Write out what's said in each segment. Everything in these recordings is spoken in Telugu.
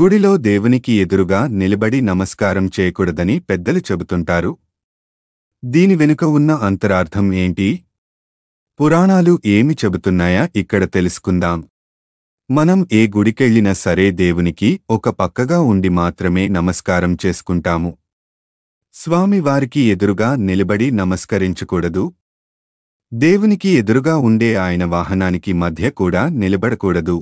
గుడిలో దేవునికి ఎదురుగా నిలబడి నమస్కారం చేయకూడదని పెద్దలు చెబుతుంటారు దీని వెనుక ఉన్న అంతరార్థం ఏంటి పురాణాలు ఏమి చెబుతున్నాయా ఇక్కడ తెలుసుకుందాం మనం ఏ గుడికెళ్లినా సరే దేవునికి ఒక పక్కగా ఉండి మాత్రమే నమస్కారం చేసుకుంటాము స్వామివారికి ఎదురుగా నిలబడి నమస్కరించకూడదు దేవునికి ఎదురుగా ఉండే ఆయన వాహనానికి మధ్య కూడా నిలబడకూడదు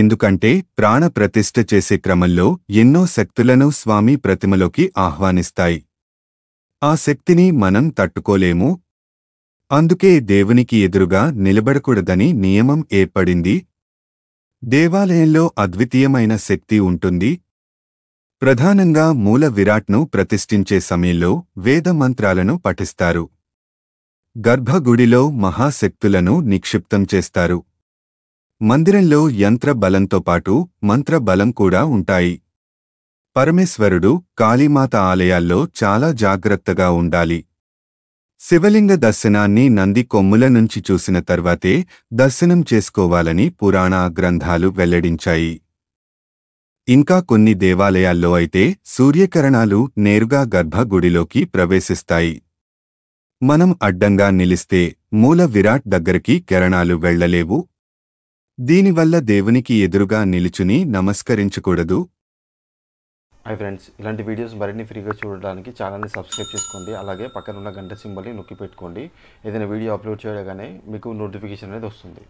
ఎందుకంటే ప్రాణ ప్రతిష్ఠ చేసే క్రమంలో ఎన్నో శక్తులను స్వామి ప్రతిమలోకి ఆహ్వానిస్తాయి ఆ శక్తిని మనం తట్టుకోలేము అందుకే దేవునికి ఎదురుగా నిలబడకూడదని నియమం ఏర్పడింది దేవాలయంలో అద్వితీయమైన శక్తి ఉంటుంది ప్రధానంగా మూల విరాట్ను ప్రతిష్ఠించే సమయంలో వేద మంత్రాలను పఠిస్తారు గర్భగుడిలో మహాశక్తులను నిక్షిప్తం చేస్తారు మందిరంలో యంత్ర బలంతో పాటు మంత్ర బలం కూడా ఉంటాయి పరమేశ్వరుడు కాళీమాత ఆలయాల్లో చాలా జాగ్రత్తగా ఉండాలి శివలింగ దర్శనాన్ని నంది కొమ్ముల నుంచి చూసిన తర్వాతే దర్శనం చేసుకోవాలని పురాణ గ్రంథాలు వెల్లడించాయి ఇంకా కొన్ని దేవాలయాల్లో అయితే సూర్యకరణాలు నేరుగా గర్భగుడిలోకి ప్రవేశిస్తాయి మనం అడ్డంగా నిలిస్తే మూల విరాట్ దగ్గరికి కిరణాలు వెళ్లలేవు దీనివల్ల దేవునికి ఎదురుగా నిలుచుని నమస్కరించకూడదు హాయ్ ఫ్రెండ్స్ ఇలాంటి వీడియోస్ మరిన్ని ఫ్రీగా చూడడానికి ఛానల్ని సబ్స్క్రైబ్ చేసుకోండి అలాగే పక్కన ఉన్న గంట సింబల్ని నొక్కి పెట్టుకోండి ఏదైనా వీడియో అప్లోడ్ చేయగానే మీకు నోటిఫికేషన్ అనేది వస్తుంది